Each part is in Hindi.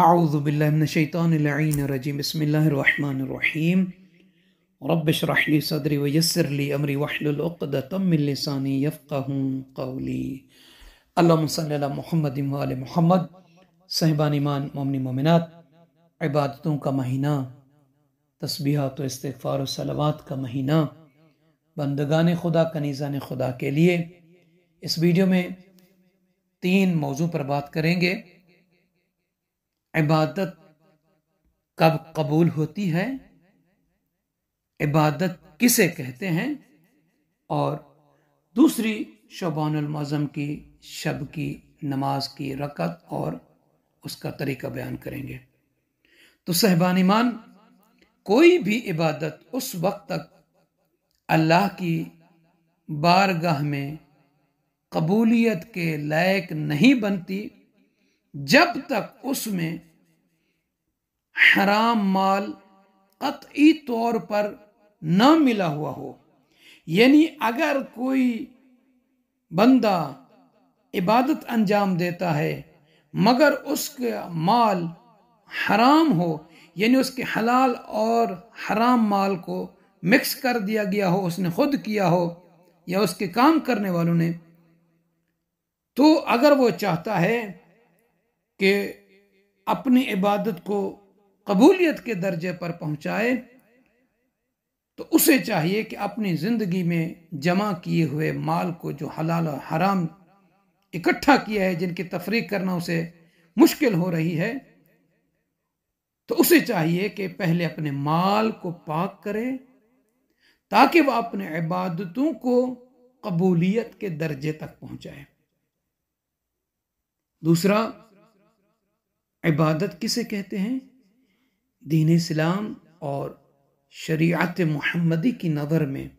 आउज़बिल्लिनशैतरजीम बसमीम रबशरह सदरी वयसरली अमरी वहलतमिलसानी यफ़ाहूँली अल्लाम महमद वाल महमद साहिबान ईमान ममन ममिनत इबादतों का महीना तस्बीहात तो इस्तफ़ार सलावात का महीना बंदगान खुदा कनीज़ान खुदा के लिए इस वीडियो में तीन मौजू पर बात करेंगे इबादत कब कबूल होती है इबादत किसे कहते हैं और दूसरी शबानज़म की शब की नमाज की रकत और उसका तरीका बयान करेंगे तो सहबानिमान कोई भी इबादत उस वक्त तक अल्लाह की बारगाह में कबूलियत के लायक नहीं बनती जब तक उसमें हराम माल कतई तौर पर न मिला हुआ हो यानी अगर कोई बंदा इबादत अंजाम देता है मगर उसका माल हराम हो यानी उसके हलाल और हराम माल को मिक्स कर दिया गया हो उसने खुद किया हो या उसके काम करने वालों ने तो अगर वो चाहता है कि अपनी इबादत को कबूलियत के दर्जे पर पहुंचाए तो उसे चाहिए कि अपनी ज़िंदगी में जमा किए हुए माल को जो हलाल और हराम इकट्ठा किया है जिनकी तफरीक करना उसे मुश्किल हो रही है तो उसे चाहिए कि पहले अपने माल को पाक करे ताकि वह अपने इबादतों को कबूलियत के दर्जे तक पहुंचाए दूसरा इबादत किसे कहते हैं दीन इस्लाम और शरीयत महमदी की नज़र में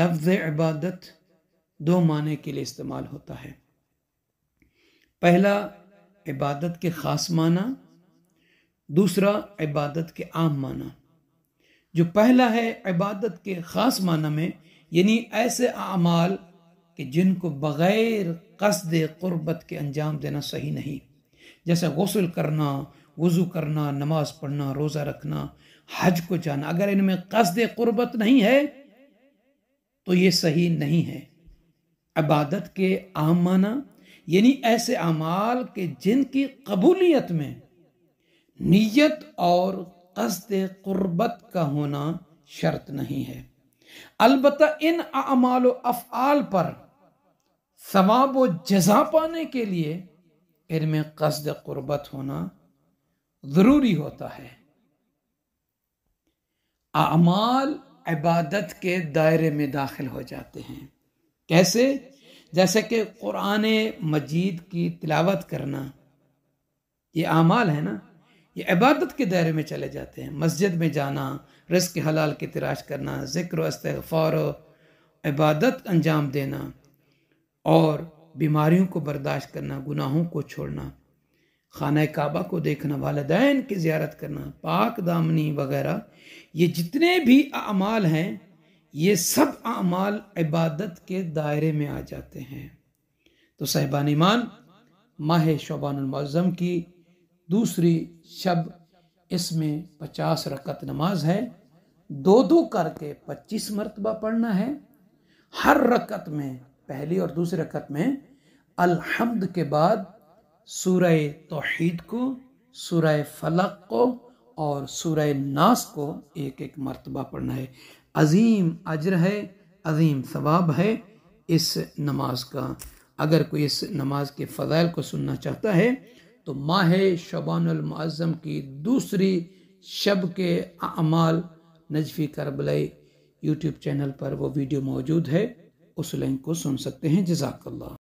लफ्ज़ इबादत दो माने के लिए इस्तेमाल होता है पहला इबादत के ख़ास माना दूसरा इबादत के आम माना जो पहला है इबादत के ख़ास माना में यानी ऐसे अमाल कि जिनको बग़ैर कसद क़ुरबत के अंजाम देना सही नहीं जैसे गसल करना वज़ू करना नमाज़ पढ़ना रोज़ा रखना हज को जाना अगर इनमें कसद क़ुरबत नहीं है तो ये सही नहीं है इबादत के आम माना यानी ऐसे अमाल के जिनकी कबूलियत में नीयत और कसद क़ुरबत का होना शर्त नहीं है अलबत् इन अमाल अफ़ाल पर सवाब व जजा पाने के लिए इनमें कसद क़ुरबत होना ज़रूरी होता है आमाल इबादत के दायरे में दाखिल हो जाते हैं कैसे जैसे कि क़ुरान मजीद की तिलावत करना ये आमाल है ना ये इबादत के दायरे में चले जाते हैं मस्जिद में जाना रिस्क हलाल की तराश करना ज़िक्र इस्तफ़ार इबादत अंजाम देना और बीमारियों को बर्दाश्त करना गुनाहों को छोड़ना खाना काबा को देखना वालदान की ज़्यारत करना पाक दामनी वगैरह ये जितने भी अमाल हैं ये सब अमाल इबादत के दायरे में आ जाते हैं तो साहिबान ईमान माह शोबानज़म की दूसरी शब इसमें पचास रकत नमाज है दो दो करके पच्चीस मरतबा पढ़ना है हर रकत में पहली और दूसरी रकत में अलहमद के बाद सूरह तोहद को सूरह फलक को और सूरह नास को एक एक मरतबा पढ़ना है अजीम अजर है अजीम सवाब है इस नमाज का अगर कोई इस नमाज के फ़ज़ाइल को सुनना चाहता है तो माह शबानमाज़म की दूसरी शब के अमाल नजफ़ी करबलई यूट्यूब चैनल पर वो वीडियो मौजूद है उस लिंक को सुन सकते हैं जजाकल्ला